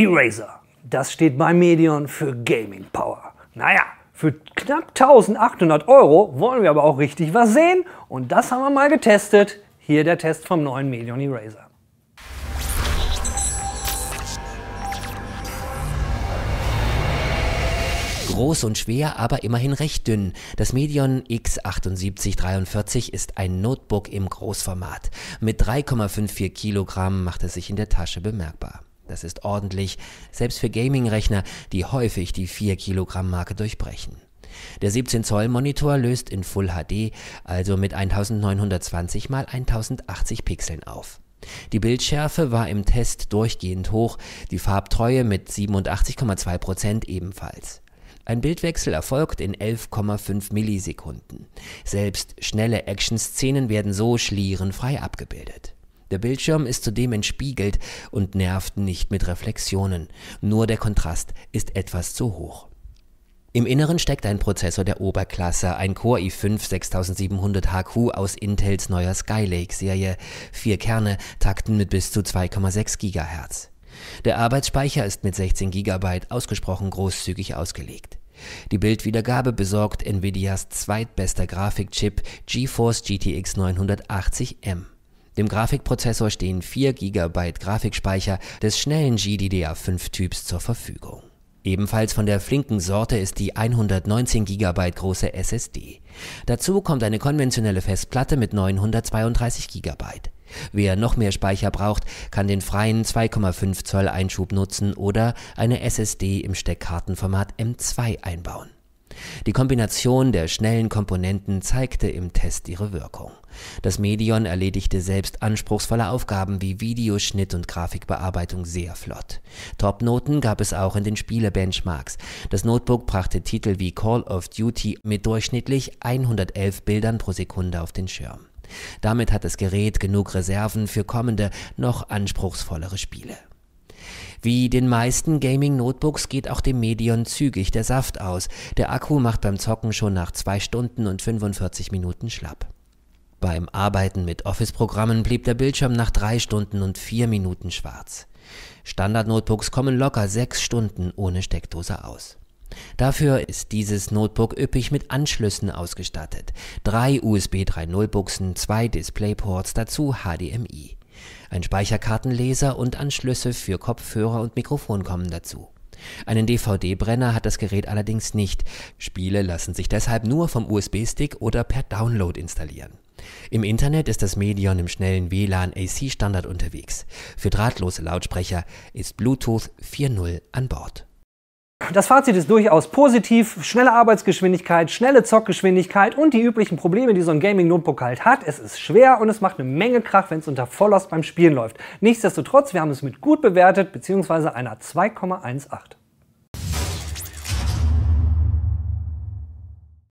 Eraser. Das steht bei Medion für Gaming Power. Naja, für knapp 1800 Euro wollen wir aber auch richtig was sehen und das haben wir mal getestet. Hier der Test vom neuen Medion Eraser. Groß und schwer, aber immerhin recht dünn. Das Medion X7843 ist ein Notebook im Großformat. Mit 3,54 Kilogramm macht es sich in der Tasche bemerkbar. Das ist ordentlich, selbst für Gaming-Rechner, die häufig die 4 Kilogramm-Marke durchbrechen. Der 17-Zoll-Monitor löst in Full HD, also mit 1920 x 1080 Pixeln auf. Die Bildschärfe war im Test durchgehend hoch, die Farbtreue mit 87,2% ebenfalls. Ein Bildwechsel erfolgt in 11,5 Millisekunden. Selbst schnelle Action-Szenen werden so schlierenfrei abgebildet. Der Bildschirm ist zudem entspiegelt und nervt nicht mit Reflexionen, nur der Kontrast ist etwas zu hoch. Im Inneren steckt ein Prozessor der Oberklasse, ein Core i5 6700 HQ aus Intels neuer Skylake-Serie. Vier Kerne takten mit bis zu 2,6 GHz. Der Arbeitsspeicher ist mit 16 GB ausgesprochen großzügig ausgelegt. Die Bildwiedergabe besorgt Nvidias zweitbester Grafikchip GeForce GTX 980M. Dem Grafikprozessor stehen 4 GB Grafikspeicher des schnellen GDDR5-Typs zur Verfügung. Ebenfalls von der flinken Sorte ist die 119 GB große SSD. Dazu kommt eine konventionelle Festplatte mit 932 GB. Wer noch mehr Speicher braucht, kann den freien 2,5 Zoll Einschub nutzen oder eine SSD im Steckkartenformat M2 einbauen. Die Kombination der schnellen Komponenten zeigte im Test ihre Wirkung. Das Medion erledigte selbst anspruchsvolle Aufgaben wie Videoschnitt und Grafikbearbeitung sehr flott. Topnoten gab es auch in den Spielebenchmarks. Das Notebook brachte Titel wie Call of Duty mit durchschnittlich 111 Bildern pro Sekunde auf den Schirm. Damit hat das Gerät genug Reserven für kommende, noch anspruchsvollere Spiele. Wie den meisten Gaming-Notebooks geht auch dem Medion zügig der Saft aus. Der Akku macht beim Zocken schon nach 2 Stunden und 45 Minuten schlapp. Beim Arbeiten mit Office-Programmen blieb der Bildschirm nach 3 Stunden und 4 Minuten schwarz. Standard-Notebooks kommen locker 6 Stunden ohne Steckdose aus. Dafür ist dieses Notebook üppig mit Anschlüssen ausgestattet. Drei USB 3.0 Buchsen, zwei DisplayPorts, dazu HDMI. Ein Speicherkartenleser und Anschlüsse für Kopfhörer und Mikrofon kommen dazu. Einen DVD-Brenner hat das Gerät allerdings nicht. Spiele lassen sich deshalb nur vom USB-Stick oder per Download installieren. Im Internet ist das Medion im schnellen WLAN AC-Standard unterwegs. Für drahtlose Lautsprecher ist Bluetooth 4.0 an Bord. Das Fazit ist durchaus positiv. Schnelle Arbeitsgeschwindigkeit, schnelle Zockgeschwindigkeit und die üblichen Probleme, die so ein Gaming-Notebook halt hat. Es ist schwer und es macht eine Menge Krach, wenn es unter Vollost beim Spielen läuft. Nichtsdestotrotz, wir haben es mit gut bewertet, beziehungsweise einer 2,18.